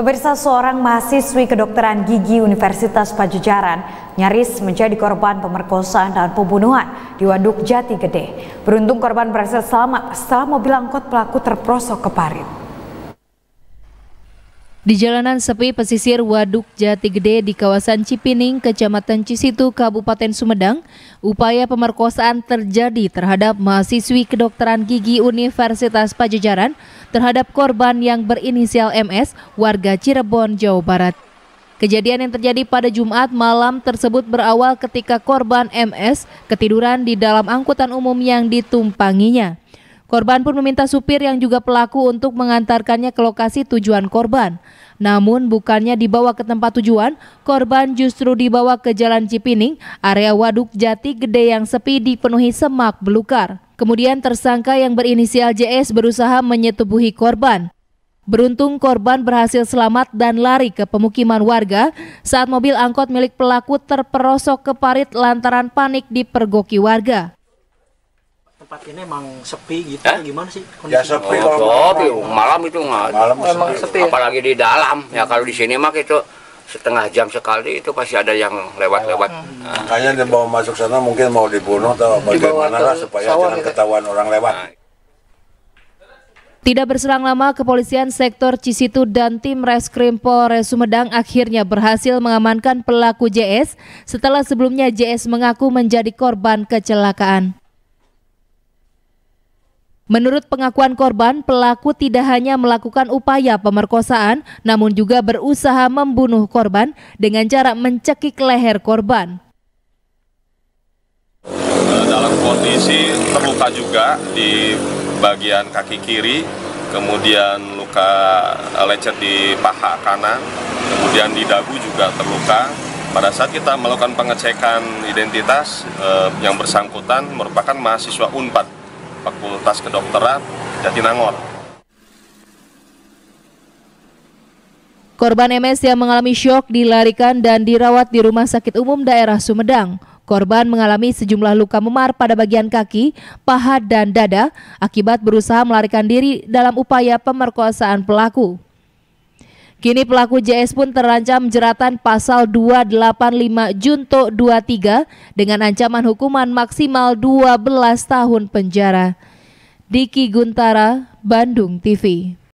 Pemirsa seorang mahasiswi kedokteran gigi Universitas Pajajaran nyaris menjadi korban pemerkosaan dan pembunuhan di Waduk Jati Gede. Beruntung korban berhasil selamat setelah mobil angkot pelaku terprosok ke parit. Di jalanan sepi pesisir Waduk Jati Gede di kawasan Cipining, Kecamatan Cisitu, Kabupaten Sumedang, upaya pemerkosaan terjadi terhadap mahasiswi kedokteran gigi Universitas Pajajaran terhadap korban yang berinisial MS, warga Cirebon, Jawa Barat. Kejadian yang terjadi pada Jumat malam tersebut berawal ketika korban MS ketiduran di dalam angkutan umum yang ditumpanginya. Korban pun meminta supir yang juga pelaku untuk mengantarkannya ke lokasi tujuan korban. Namun bukannya dibawa ke tempat tujuan, korban justru dibawa ke Jalan Cipining, area Waduk Jati Gede yang sepi dipenuhi semak belukar. Kemudian tersangka yang berinisial JS berusaha menyetubuhi korban. Beruntung korban berhasil selamat dan lari ke pemukiman warga saat mobil angkot milik pelaku terperosok ke parit lantaran panik dipergoki warga tempat ini emang sepi gitu eh? gimana sih ya, kondisinya? Ya sepi oh, sepi oh, malam itu nggak. Malam emang sepi. Ya? Apalagi di dalam ya hmm. kalau di sini mah itu setengah jam sekali itu pasti ada yang lewat-lewat. Hmm. Nah, dia mau masuk sana mungkin mau dibunuh atau bagaimana lah supaya jangan gitu. ketahuan orang lewat. Nah. Tidak berselang lama, kepolisian sektor Cisitu dan tim reskrim Polres Sumedang akhirnya berhasil mengamankan pelaku JS setelah sebelumnya JS mengaku menjadi korban kecelakaan. Menurut pengakuan korban, pelaku tidak hanya melakukan upaya pemerkosaan, namun juga berusaha membunuh korban dengan cara mencekik leher korban. Eh, dalam kondisi terluka juga di bagian kaki kiri, kemudian luka eh, lecet di paha kanan, kemudian di dagu juga terluka. Pada saat kita melakukan pengecekan identitas eh, yang bersangkutan merupakan mahasiswa UNPAD Fakultas Kedokteran Jatinangor. Korban MS yang mengalami syok dilarikan dan dirawat di Rumah Sakit Umum Daerah Sumedang. Korban mengalami sejumlah luka memar pada bagian kaki, paha, dan dada akibat berusaha melarikan diri dalam upaya pemerkosaan pelaku. Kini pelaku JS pun terancam jeratan pasal 285 Junto 23 dengan ancaman hukuman maksimal 12 tahun penjara. Diki Guntara, Bandung TV.